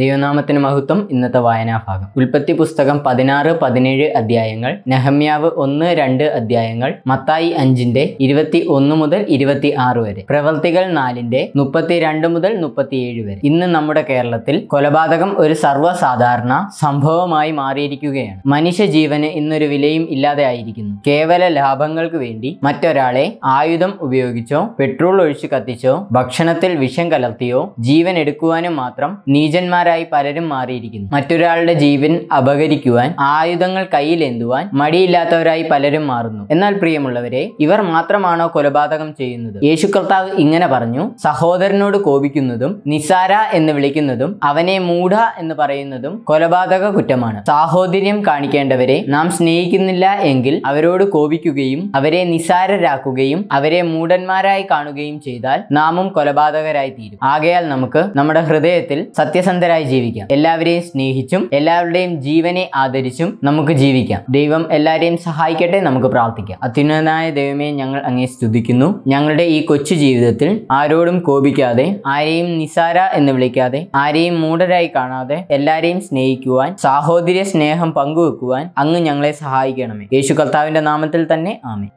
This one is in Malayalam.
ദൈവനാമത്തിന് മഹത്വം ഇന്നത്തെ വായനാഭാഗം ഉൽപ്പത്തി പുസ്തകം പതിനാറ് പതിനേഴ് അധ്യായങ്ങൾ നെഹമ്യാവ് ഒന്ന് രണ്ട് അധ്യായങ്ങൾ മത്തായി അഞ്ചിന്റെ ഇരുപത്തി ഒന്ന് മുതൽ ഇരുപത്തി ആറ് വരെ പ്രവൃത്തികൾ നാലിന്റെ രണ്ട് മുതൽ മുപ്പത്തിയേഴ് വരെ ഇന്ന് നമ്മുടെ കേരളത്തിൽ കൊലപാതകം ഒരു സർവ്വസാധാരണ സംഭവമായി മാറിയിരിക്കുകയാണ് മനുഷ്യ ജീവന് ഇന്നൊരു വിലയും ഇല്ലാതെ ആയിരിക്കുന്നു കേവല ലാഭങ്ങൾക്ക് വേണ്ടി മറ്റൊരാളെ ആയുധം ഉപയോഗിച്ചോ പെട്രോൾ ഒഴിച്ച് കത്തിച്ചോ ഭക്ഷണത്തിൽ വിഷം കലർത്തിയോ ജീവൻ എടുക്കുവാനും മാത്രം നീചന്മാർ മടിയന്മാരായി പലരും മാറിയിരിക്കുന്നു മറ്റൊരാളുടെ ജീവൻ അപകരിക്കുവാൻ ആയുധങ്ങൾ കയ്യിലെന്തുവാൻ മടിയില്ലാത്തവരായി പലരും മാറുന്നു എന്നാൽ പ്രിയമുള്ളവരെ ഇവർ മാത്രമാണോ കൊലപാതകം ചെയ്യുന്നത് യേശു കർത്താവ് ഇങ്ങനെ പറഞ്ഞു സഹോദരനോട് കോപിക്കുന്നതും നിസാര എന്ന് വിളിക്കുന്നതും അവനെ മൂഢ എന്ന് പറയുന്നതും കൊലപാതക കുറ്റമാണ് സാഹോദര്യം കാണിക്കേണ്ടവരെ നാം സ്നേഹിക്കുന്നില്ല എങ്കിൽ അവരോട് കോപിക്കുകയും അവരെ നിസാരരാക്കുകയും അവരെ മൂഢന്മാരായി കാണുകയും ചെയ്താൽ നാമും കൊലപാതകരായി തീരും ആകയാൽ നമുക്ക് നമ്മുടെ ഹൃദയത്തിൽ സത്യസന്ധരായി മനുഷ്യരായി ജീവിക്കാം എല്ലാവരെയും സ്നേഹിച്ചും എല്ലാവരുടെയും ജീവനെ ആദരിച്ചും നമുക്ക് ജീവിക്കാം ദൈവം എല്ലാവരെയും സഹായിക്കട്ടെ നമുക്ക് പ്രാർത്ഥിക്കാം അത്യുന്നതനായ ദൈവമേ ഞങ്ങൾ അങ്ങേ സ്തുതിക്കുന്നു ഞങ്ങളുടെ ഈ കൊച്ചു ജീവിതത്തിൽ ആരോടും കോപിക്കാതെ ആരെയും നിസാര എന്ന് വിളിക്കാതെ ആരെയും മൂഢരായി കാണാതെ എല്ലാരെയും സ്നേഹിക്കുവാൻ സാഹോദര്യ സ്നേഹം പങ്കുവെക്കുവാൻ അങ്ങ് ഞങ്ങളെ സഹായിക്കണമേ യേശു കർത്താവിന്റെ നാമത്തിൽ തന്നെ ആമേ